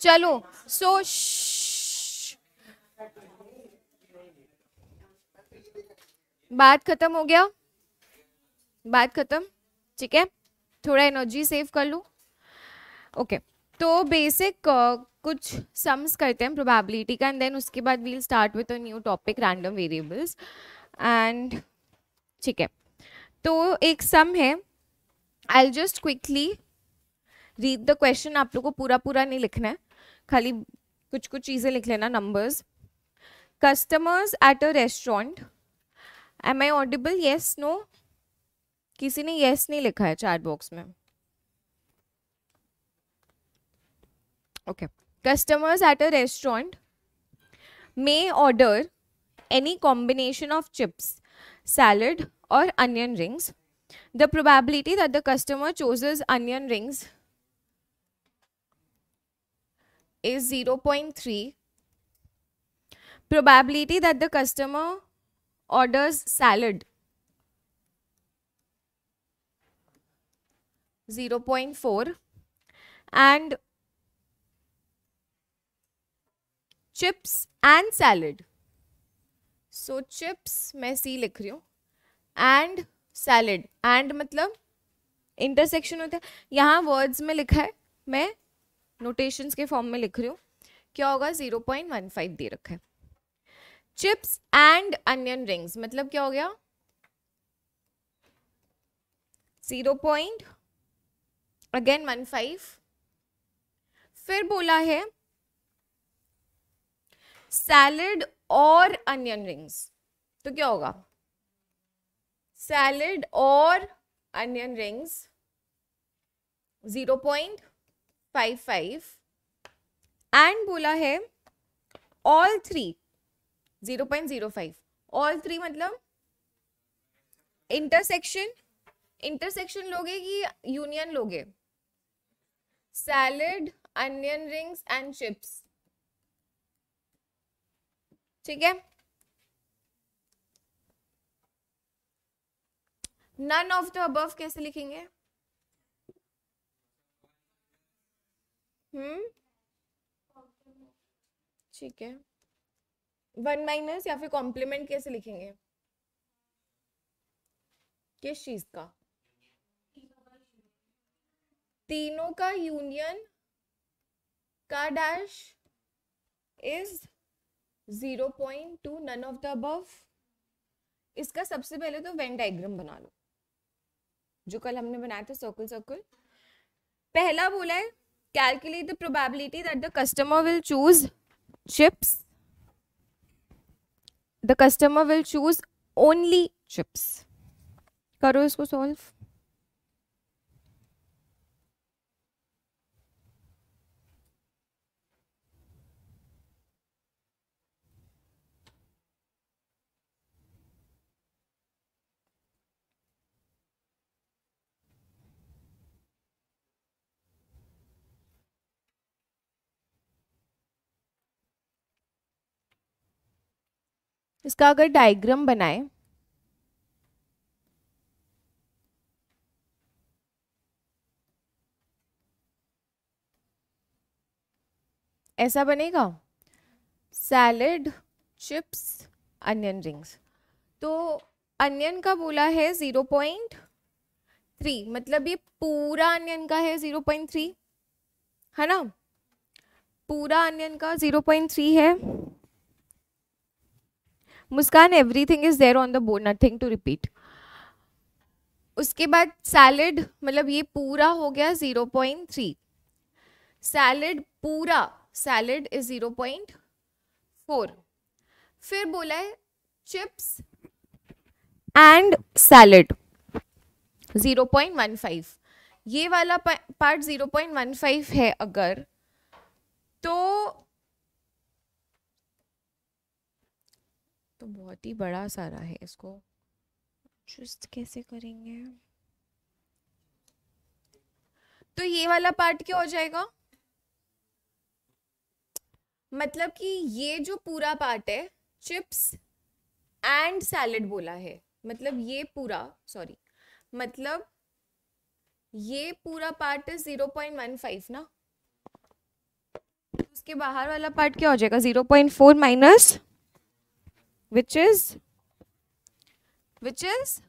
चलो सो बात खत्म हो गया बात खत्म ठीक है थोड़ा एनर्जी सेव कर लूँ ओके okay. तो बेसिक uh, कुछ सम्स करते हैं प्रोबेबिलिटी का एंड देन उसके बाद we'll start with a new topic random variables and ठीक है तो एक सम है I just quickly read the question आप लोग को पूरा पूरा नहीं लिखना है खाली कुछ कुछ चीज़ें लिख लेना numbers customers at a restaurant am I audible yes no किसी ने येस yes नहीं लिखा है चैट बॉक्स में okay customers at a restaurant may order any combination of chips salad और onion rings the probability that the customer chooses onion rings is 0.3 probability that the customer orders salad 0.4 and chips and salad so chips main c likh rahi hu and salad and matlab intersection hota hai yahan words mein likha hai main notations के form में लिख रही हूँ क्या होगा zero point one five दे रखा है चिप्स एंड अनियन रिंग्स मतलब क्या हो गया zero point again one five फिर बोला है सैलड और अनियन रिंग्स तो क्या होगा सैलड और onion rings zero point five five and बोला है all three zero point zero five all three मतलब इंटरसेक्शन इंटरसेक्शन लोगे कि यूनियन लोगे salad onion rings and chips ठीक है नन ऑफ द अबव कैसे लिखेंगे हम्म ठीक है वन माइनस या फिर कॉम्प्लीमेंट कैसे लिखेंगे किस चीज का तीनों का यूनियन का dash is zero point two none of the above इसका सबसे पहले तो वेन डायग्राम बना लो जो कल हमने बनाया था सर्कल सर्कल पहला बोला है calculate the probability that the customer will choose chips. The customer will choose only chips. Karo, इसको इसका अगर डायग्राम बनाए ऐसा बनेगा सैलड चिप्स अनियन रिंग्स तो अनियन का बोला है ज़ीरो पॉइंट थ्री मतलब ये पूरा अनियन का है ज़ीरो पॉइंट थ्री है ना पूरा अनियन का ज़ीरो पॉइंट थ्री है Muskan everything is there on the board nothing to repeat उसके बाद सैलड मतलब ये पूरा हो गया ज़ीरो पॉइंट थ्री सैलड पूरा salad is zero point four फिर बोला है chips and salad zero point one five ये वाला part zero point one five है अगर तो तो बहुत ही बड़ा सारा है इसको चुस्त कैसे करेंगे तो ये वाला पार्ट क्या हो जाएगा मतलब कि ये जो पूरा पार्ट है चिप्स एंड सैलड बोला है मतलब ये पूरा सॉरी मतलब ये पूरा पार्ट है जीरो पॉइंट वन फाइव ना उसके बाहर वाला पार्ट क्या हो जाएगा zero point four minus which is which is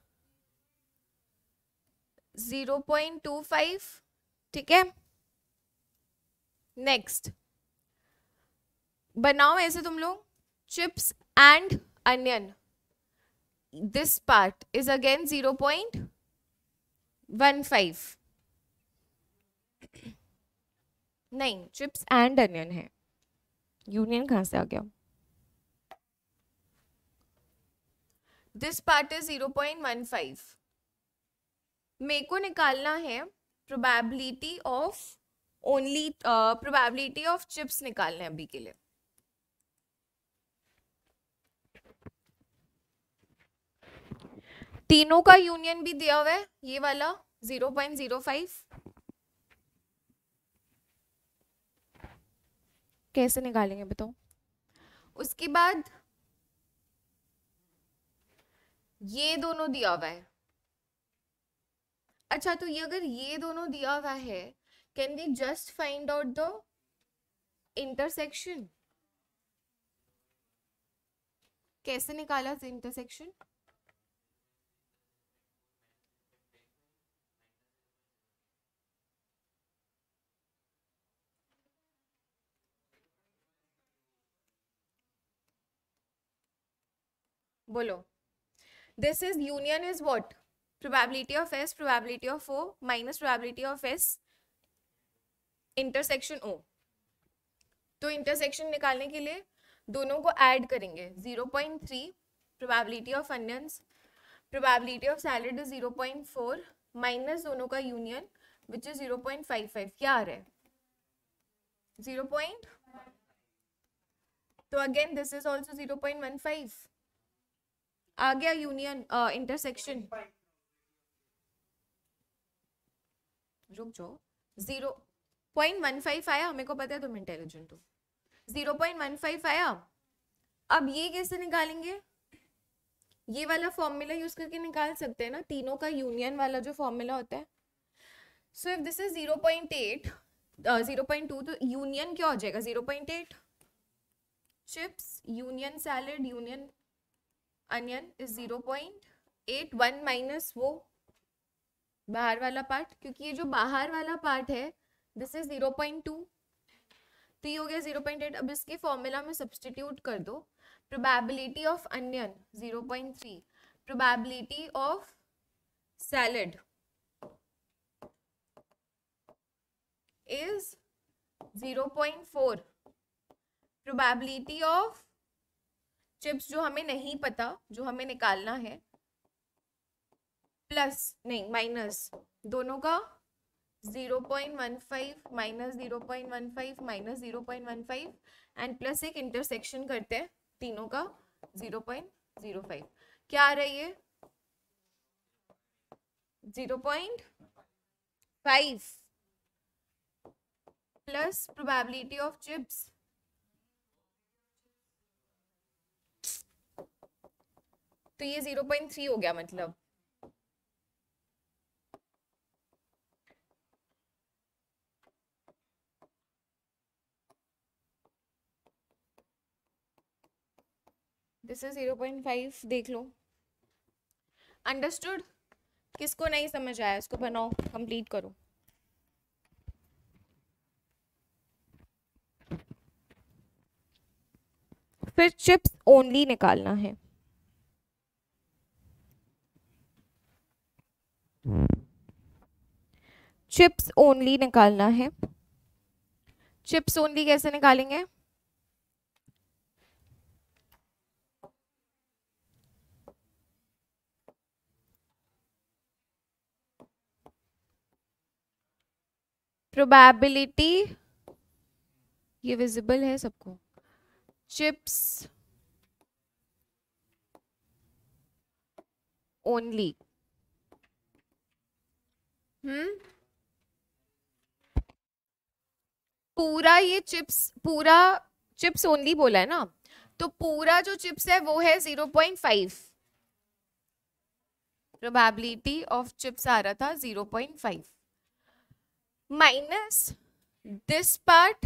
0.25 ठीक है नेक्स्ट बनाओ ऐसे तुम लोग chips and onion this part is again 0.15 नहीं चिप्स एंड अनियन है यूनियन कहाँ से आ गया this part is zero point one five मेरे को निकालना है probability of only probability of chips निकालना है अभी के लिए तीनों का यूनियन भी दिया हुआ है ये वाला जीरो पॉइंट जीरो फाइव कैसे निकालेंगे बताओ उसके बाद ये दोनों दिया हुआ है अच्छा तो ये अगर ये दोनों दिया हुआ है can we just find out the intersection कैसे निकाला इंटरसेक्शन बोलो this is union is what probability of S probability of O minus probability of S intersection O तो इंटरसेक्शन निकालने के लिए दोनों को ऐड करेंगे zero point three probability of onions probability of salad zero point four minus दोनों का union which is zero point five five क्या आ रहा है जीरो पॉइंट तो again this is also zero point one five आ गया यूनियन इंटरसेक्शन रुक जाओ जीरो पॉइंट वन फाइव आया हमें को पता है तुम इंटेलिजेंट हो जीरो पॉइंट वन फाइव आया अब ये कैसे निकालेंगे ये वाला फॉर्मूला यूज करके निकाल सकते हैं ना तीनों का यूनियन वाला जो फॉर्मूला होता है so if this is zero point eight zero point two तो यूनियन क्या हो जाएगा zero point eight chips union salad union onion is zero point eight one minus वो बाहर वाला पार्ट क्योंकि ये जो बाहर वाला पार्ट है this is zero point two तो ये हो गया ज़ीरो पॉइंट एट अब इसके फॉर्मूला में सब्सटीट्यूट कर दो probability of onion zero point three probability of salad is zero point four probability of chips जो हमें नहीं पता जो हमें निकालना है प्लस नहीं माइनस दोनों का zero point one five minus zero point one five minus zero point one five and plus एक इंटरसेक्शन करते हैं तीनों का जीरो पॉइंट जीरो फाइव क्या आ रही है zero point five plus probability of chips तो ये जीरो पॉइंट थ्री हो गया मतलब this is zero point five देख लो अंडरस्टूड किसको नहीं समझ आया उसको बनाओ कंप्लीट करो फिर चिप्स ओनली निकालना है चिप्स ओनली निकालना है चिप्स ओनली कैसे निकालेंगे प्रोबेबिलिटी ये विजिबल है सबको चिप्स ओनली हम्म पूरा ये चिप्स पूरा चिप्स ओनली बोला है ना तो पूरा जो चिप्स है वो है zero point five probability of chips आ रहा था zero point five minus this part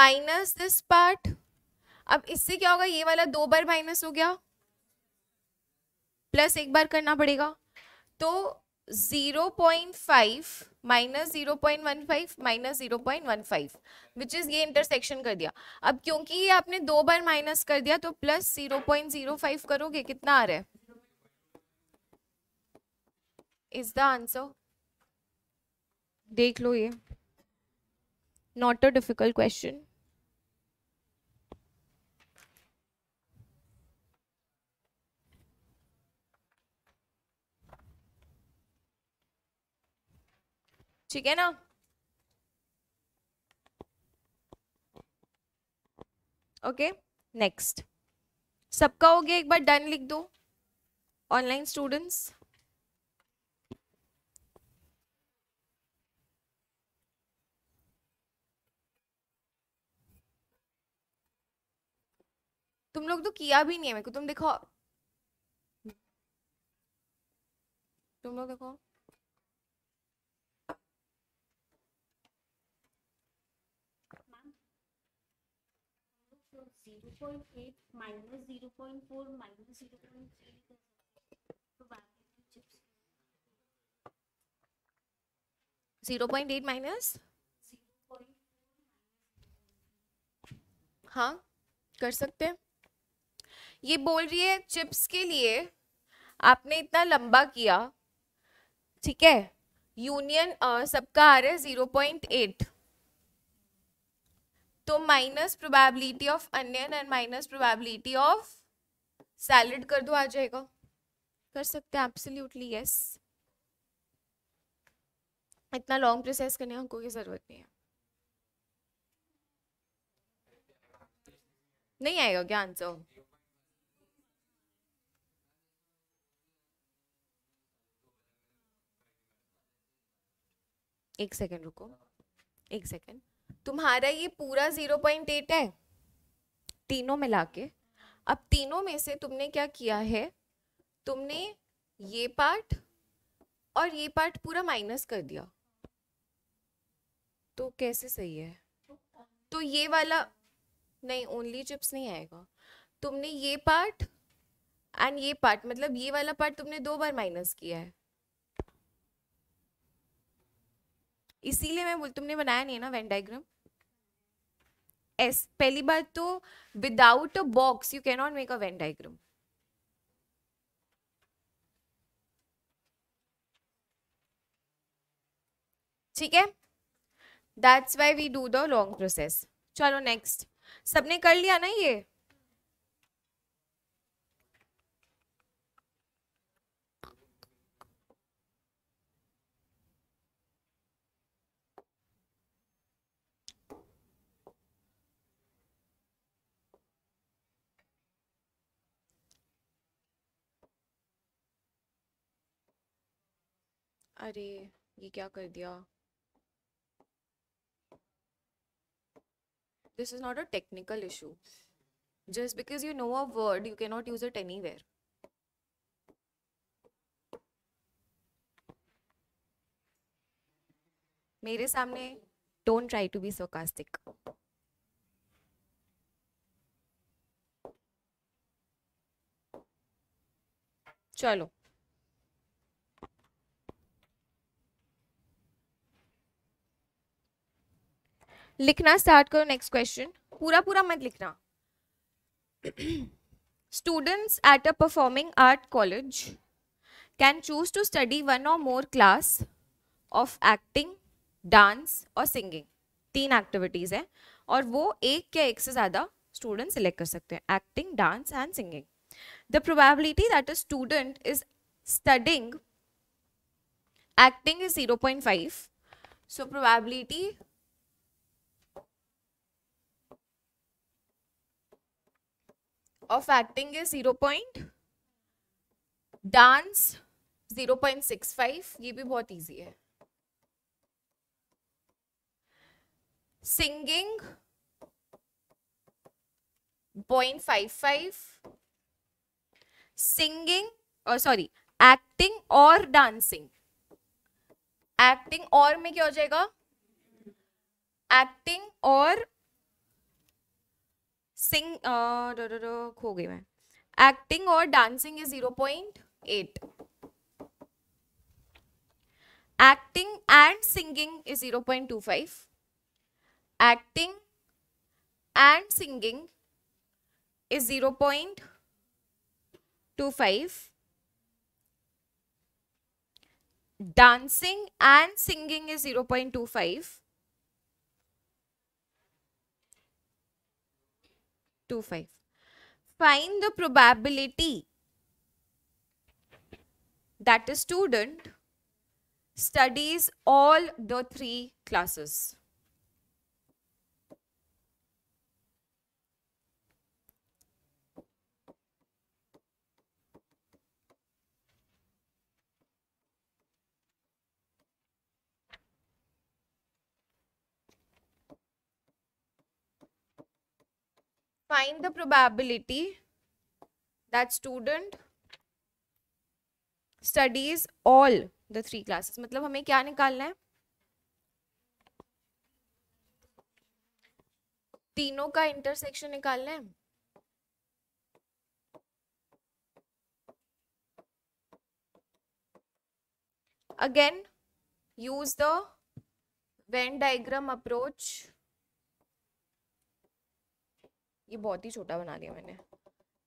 minus this part अब इससे क्या होगा ये वाला दो बार माइनस हो गया प्लस एक बार करना पड़ेगा तो zero point five minus zero point one five minus zero point one five which is ये इंटरसेक्शन कर दिया अब क्योंकि ये आपने दो बार माइनस कर दिया तो plus zero point zero five करोगे कितना आ रहा है इज द आंसर देख लो ये नॉट अ डिफिकल्ट क्वेश्चन ठीक है ना ओके नेक्स्ट सबका हो गया एक बार डन लिख दो ऑनलाइन स्टूडेंट्स तुम लोग तो किया भी नहीं है मेरे को तुम देखो तुम लोग देखो 6.8 minus 0.4 minus 0.3 zero point eight minus हाँ कर सकते हैं ये बोल रही है चिप्स के लिए आपने इतना लंबा किया ठीक है यूनियन सबका आ रहा है जीरो पॉइंट एट तो minus probability of onion and minus probability of salad कर दो आ जाएगा कर सकते हैं एब्सोल्युटली यस इतना लॉन्ग प्रोसेस करने हमको की ज़रूरत नहीं है नहीं आएगा क्या आंसर एक सेकेंड रुको एक सेकेंड तुम्हारा ये पूरा जीरो पॉइंट एट है तीनों मिला के अब तीनों में से तुमने क्या किया है तुमने ये पार्ट और ये पार्ट पूरा माइनस कर दिया तो कैसे सही है तो ये वाला नहीं ओनली चिप्स नहीं आएगा तुमने ये पार्ट एंड ये पार्ट मतलब ये वाला पार्ट तुमने दो बार माइनस किया है इसीलिए मैं बोल तुमने बनाया नहीं है ना वेन डायग्राम एस पहली बात तो without a box you not make a Venn diagram ठीक है that's why we do the long process चलो नेक्स्ट सबने कर लिया ना ये अरे ये क्या कर दिया this is not a technical issue just because you know a word you can not use it anywhere मेरे सामने don't try to be sarcastic चलो लिखना स्टार्ट करो नेक्स्ट क्वेश्चन पूरा पूरा मत लिखना students at a performing art college can choose to study one or more class of acting dance or singing तीन एक्टिविटीज़ हैं और वो एक या एक से ज़्यादा स्टूडेंट सिलेक्ट कर सकते हैं acting dance and singing the probability that a student is studying acting is zero point five so probability of acting is zero point dance five ये भी बहुत इजी है singing point five five singing और sorry acting और dancing acting और में क्या हो जाएगा एक्टिंग और सिंग खो गई मैं एक्टिंग और dancing is zero point eight acting and singing is zero point two five acting and singing is zero point two five dancing and singing is zero point two five 25. Find the probability that a student studies all the three classes. find the probability that student studies all the three classes matlab hame kya nikalna hai तीनों का intersection निकालना है again use the Venn diagram approach ये बहुत ही छोटा बना दिया मैंने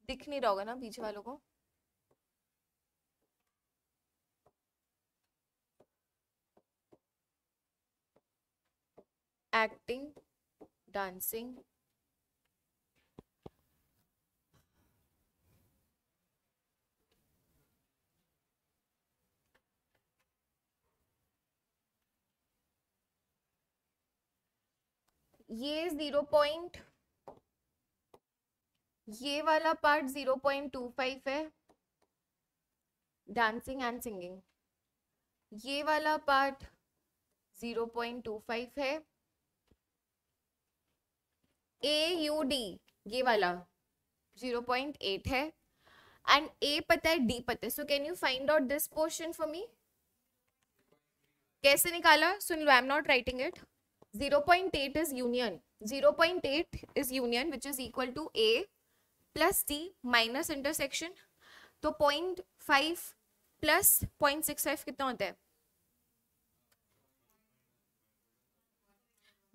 दिख नहीं रहा होगा ना पीछे वालों को एक्टिंग डांसिंग ये जीरो पॉइंट ये वाला part zero point two five है डांसिंग एंड सिंगिंग ये वाला part zero point two five है ए यू डी ये वाला जीरो पॉइंट एट है एंड ए पता है डी पता है so can you find out this portion for me कैसे निकाला सुन लो I am not writing it 0.8 is union 0.8 is union which is equal to A plus D minus intersection तो point five plus point six five कितना होता है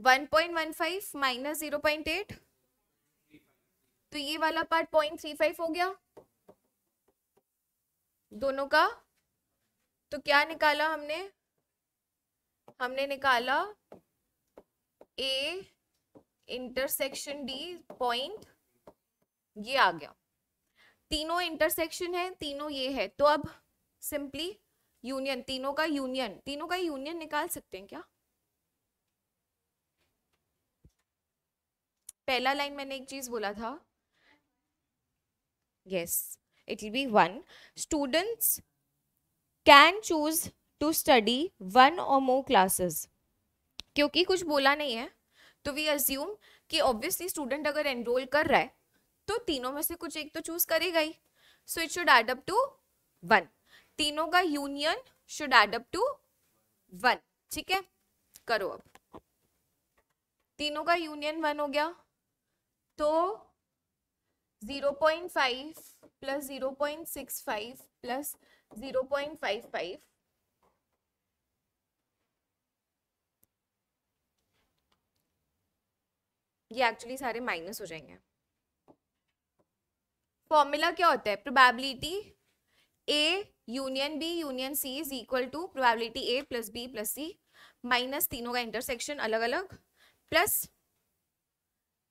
one point one five minus zero point eight तो ये वाला part point three five हो गया दोनों का तो क्या निकाला हमने हमने निकाला ए इंटरसेक्शन डी पॉइंट ये आ गया तीनों इंटरसेक्शन है तीनों ये है तो अब सिंपली यूनियन तीनों का यूनियन तीनों का यूनियन निकाल सकते हैं क्या पहला लाइन मैंने एक चीज बोला था yes it be one one can choose to study one or more classes क्योंकि कुछ बोला नहीं है तो वी अज्यूम कि ऑब्वियसली स्टूडेंट अगर एनरोल कर रहा है तो तीनों में से कुछ एक तो चूज करेगा ही so it should add up to one तीनों का union should add up to one ठीक है करो अब तीनों का यूनियन वन हो गया तो zero point five plus zero point six five plus zero point five five ये एक्चुअली सारे माइनस हो जाएंगे फॉर्मूला क्या होता है probability A union B union C is equal to probability A plus B plus C minus तीनों का intersection अलग अलग प्लस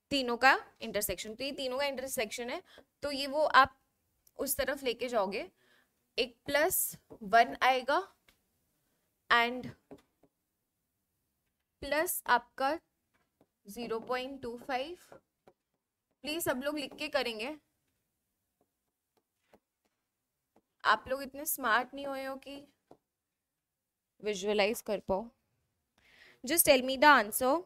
तीनों का इंटरसेक्शन तो ये तीनों का इंटरसेक्शन है तो ये वो आप उस तरफ लेके जाओगे एक प्लस वन आएगा एंड प्लस आपका zero point two five please सब लोग लिख के करेंगे आप लोग इतने स्मार्ट नहीं हुए हो कि विजुअलाइज कर पाओ just tell me the answer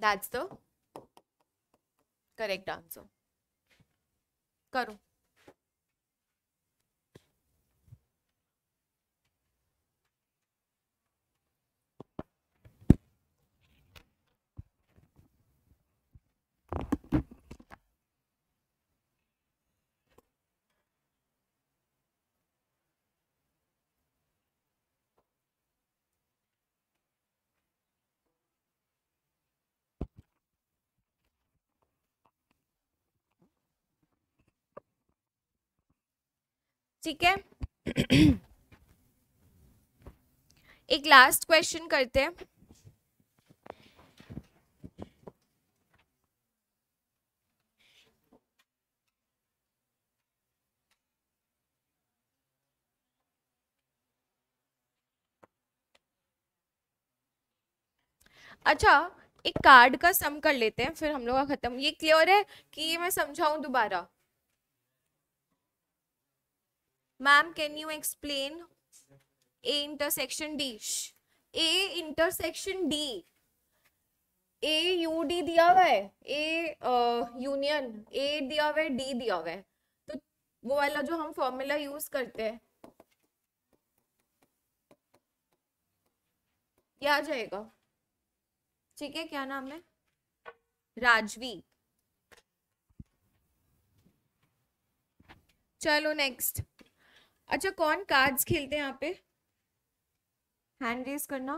that's the correct answer करो ठीक है एक लास्ट क्वेश्चन करते हैं अच्छा एक कार्ड का सम कर लेते हैं फिर हम लोग का खत्म ये क्लियर है कि ये मैं समझाऊं दोबारा ma'am can you explain A intersection D A intersection D A U D दिया हुआ है ए यूनियन ए दिया हुआ है डी दिया हुआ है तो वो वाला जो हम फॉर्मूला यूज करते हैं क्या आ जाएगा ठीक है क्या नाम है राजवी चलो नेक्स्ट अच्छा कौन कार्ड्स खेलते हैं यहाँ पे हैंड रेस करना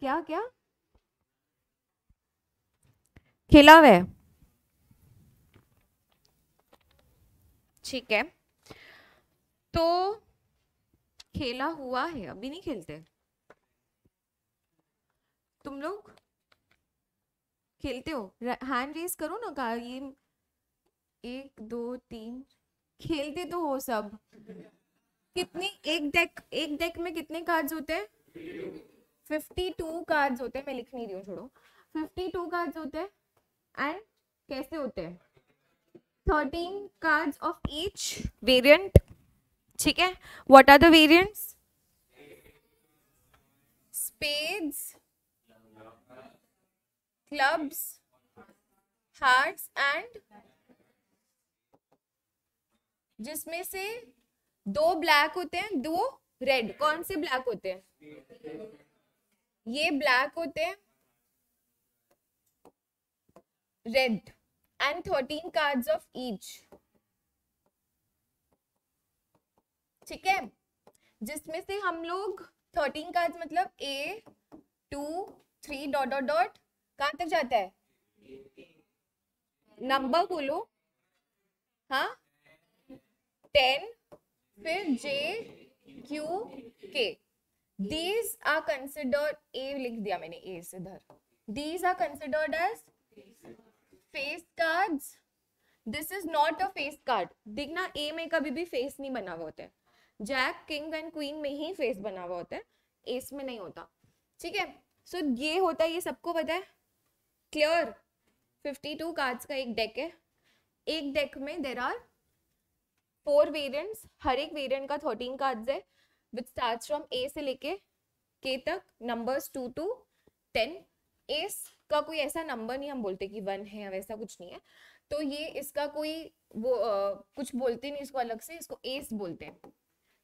क्या क्या खेला हुआ ठीक है तो खेला हुआ है अभी नहीं खेलते तुम लोग खेलते हो हैंड रेस करो ना का ये एक दो तीन खेलते तो हो सब कितनी एक डेक एक डेक में कितने कार्ड्स होते हैं फिफ्टी टू कार्ड्स होते हैं मैं लिख नहीं रही हूँ छोड़ो फिफ्टी टू कार्ड्स होते हैं एंड कैसे होते हैं thirteen cards of each variant ठीक है what are the variants spades clubs hearts and जिसमें से दो ब्लैक होते हैं दो रेड कौन से ब्लैक होते हैं ये ब्लैक होते हैं red and thirteen cards of each ठीक है जिसमें से हम लोग थर्टीन कार्ड्स मतलब A two three dot dot dot तक जाता है नंबर बोलो हाँ टेन फिर J Q K these are considered A लिख दिया मैंने ए से इधर these are considered as face card this is not a face card देखना ए में कभी भी फेस नहीं बना हुआ होता है जैक किंग एंड क्वीन में ही फेस बना हुआ होता है एस में नहीं होता ठीक है सो ये होता है ये सबको पता है क्लियर फिफ्टी टू कार्ड्स का एक डेक है एक डेक में देर आर फोर वेरिएंट्स हर एक वेरियंट का थर्टीन कार्ड्स है विच स्टार्ट फ्रॉम ए से लेके के तक numbers two to ten ace का कोई ऐसा नंबर नहीं हम बोलते कि वन है या वैसा कुछ नहीं है तो ये इसका कोई वो आ, कुछ बोलते नहीं इसको अलग से इसको एस बोलते हैं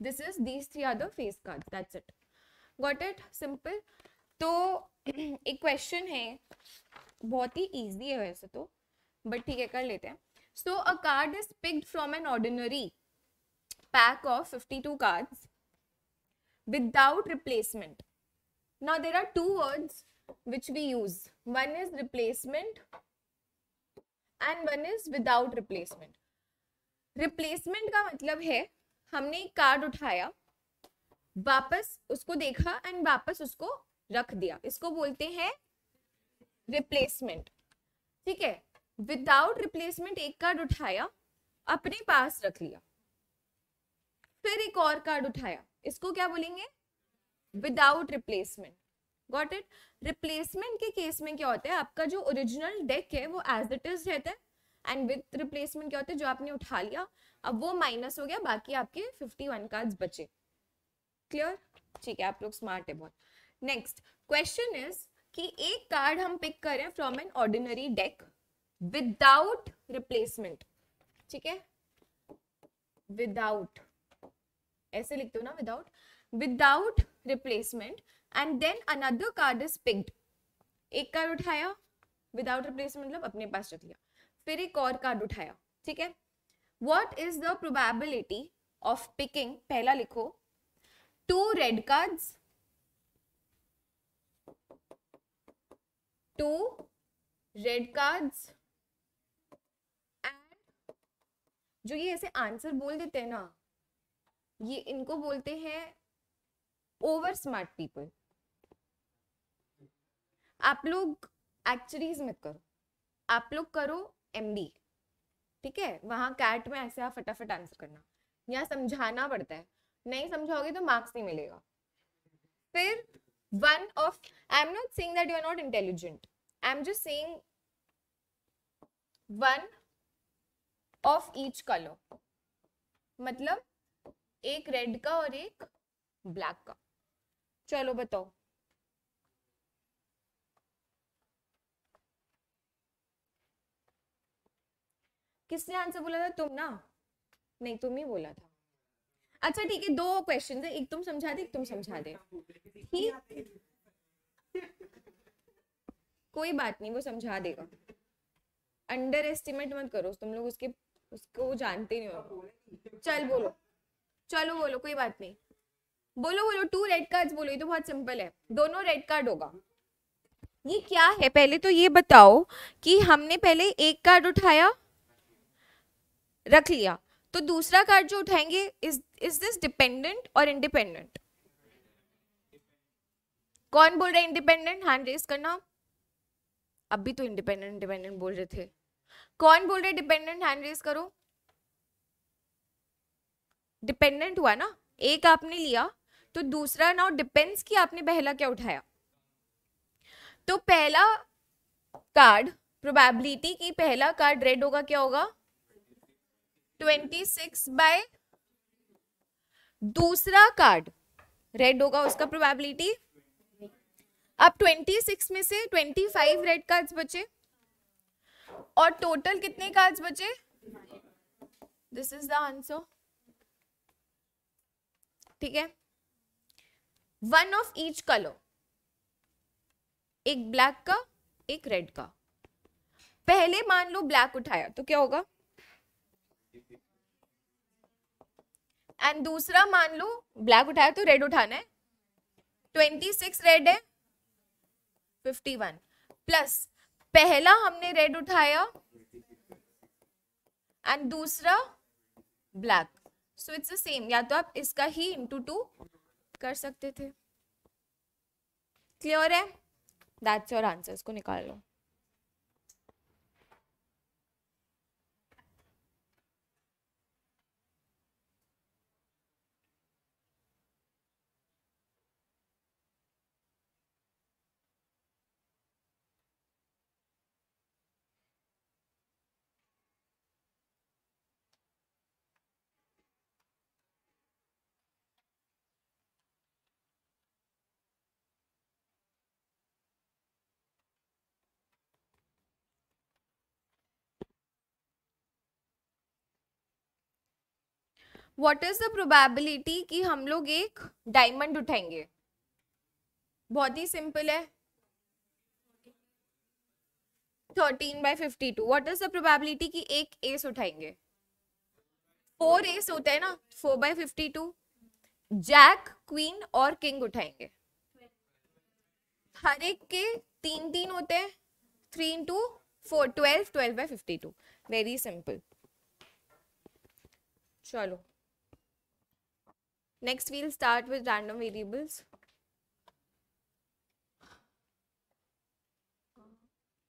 this is these three are the face card that's it got it simple तो एक क्वेश्चन है बहुत ही ईजी है वैसे तो बट ठीक है कर लेते हैं So a card is picked from an ordinary pack of 52 cards without replacement. Now there are two words which we use. One is replacement and one is without replacement. Replacement का मतलब है हमने एक कार्ड उठाया वापस उसको देखा and वापस उसको रख दिया इसको बोलते हैं रिप्लेसमेंट ठीक है विदाउट रिप्लेसमेंट एक कार्ड उठाया अपने पास रख लिया फिर एक और कार्ड उठाया इसको क्या बोलेंगे without replacement got it replacement के केस में क्या होता है आपका जो ओरिजिनल डेक है वो एज इट इज रहता है एंड विथ रिप्लेसमेंट क्या होता है जो आपने उठा लिया अब वो माइनस हो गया बाकी आपके 51 कार्ड्स बचे क्लियर ठीक है आप लोग स्मार्ट है बहुत नेक्स्ट क्वेश्चन इज कि एक कार्ड हम पिक करें from an ordinary deck without replacement ठीक है विदाउट ऐसे लिखते हो ना without without replacement and then another card is picked एक कार्ड उठाया विदाउट रिप्लेसमेंट मतलब अपने पास रख लिया फिर एक और कार्ड उठाया ठीक है what is the probability of picking पहला लिखो two red card two red cards जो ये ऐसे आंसर बोल देते हैं ना ये इनको बोलते हैं ओवर स्मार्ट पीपल आप लोग एक्चुअलीज मत करो आप लोग करो एमडी ठीक है वहाँ कैट में ऐसे आप फटाफट आंसर करना यहाँ समझाना पड़ता है नहीं समझाओगे तो मार्क्स नहीं मिलेगा फिर one of I am not saying that you are not intelligent I am just saying one of each colour मतलब एक रेड का और एक ब्लैक का चलो बताओ किसने आंसर बोला था तुम ना नहीं तुम ही बोला था अच्छा ठीक है दो क्वेश्चन है एक तुम समझा दे एक तुम समझा दे ठीक कोई बात नहीं वो समझा देगा अंडर एस्टिमेट मत करो तुम लोग उसके उसको जानते नहीं हो चल बोलो चलो बोलो कोई बात नहीं बोलो बोलो टू रेड कार्ड बोलो ये तो बहुत सिंपल है दोनों रेड कार्ड होगा ये क्या है पहले तो ये बताओ कि हमने पहले एक कार्ड उठाया रख लिया तो दूसरा कार्ड जो उठाएंगे इस इस दिस डिपेंडेंट और इंडिपेंडेंट कौन बोल रहे इंडिपेंडेंट हैंड रेस करना अब भी तो इंडिपेंडेंट इंडिपेंडेंट बोल रहे थे कौन बोल रहे डिपेंडेंट हैंड रेस करो डिपेंडेंट हुआ ना एक आपने लिया तो दूसरा नाउ डिपेंड्स कि आपने पहला क्या उठाया तो पहला कार्ड प्रोबेबिलिटी की पहला कार्ड रेड होगा क्या होगा ट्वेंटी सिक्स बाय दूसरा कार्ड रेड होगा उसका प्रोबेबिलिटी अब ट्वेंटी सिक्स में से ट्वेंटी फाइव रेड कार्ड्स बचे और टोटल कितने कार्ड्स बचे दिस इज द आंसर ठीक है वन ऑफ ईच कलर एक ब्लैक का एक रेड का पहले मान लो ब्लैक उठाया तो क्या होगा एंड दूसरा मान लो ब्लैक उठाया तो रेड उठाना है ट्वेंटी सिक्स रेड है फिफ्टी वन प्लस पहला हमने रेड उठाया एंड दूसरा black so it's the same या तो आप इसका ही इंटू टू कर सकते थे क्लियर है दैट्स योर आंसर इसको निकाल लो व्हाट इज द प्रोबेबिलिटी कि हम लोग एक डायमंड उठाएंगे बहुत ही सिंपल है thirteen by fifty two what is the probability कि एक एस उठाएंगे फोर एस होता है ना four by fifty two jack queen और किंग उठाएंगे हर एक के तीन तीन होते हैं three into four twelve twelve by fifty two very simple चलो Next, we'll start with random variables.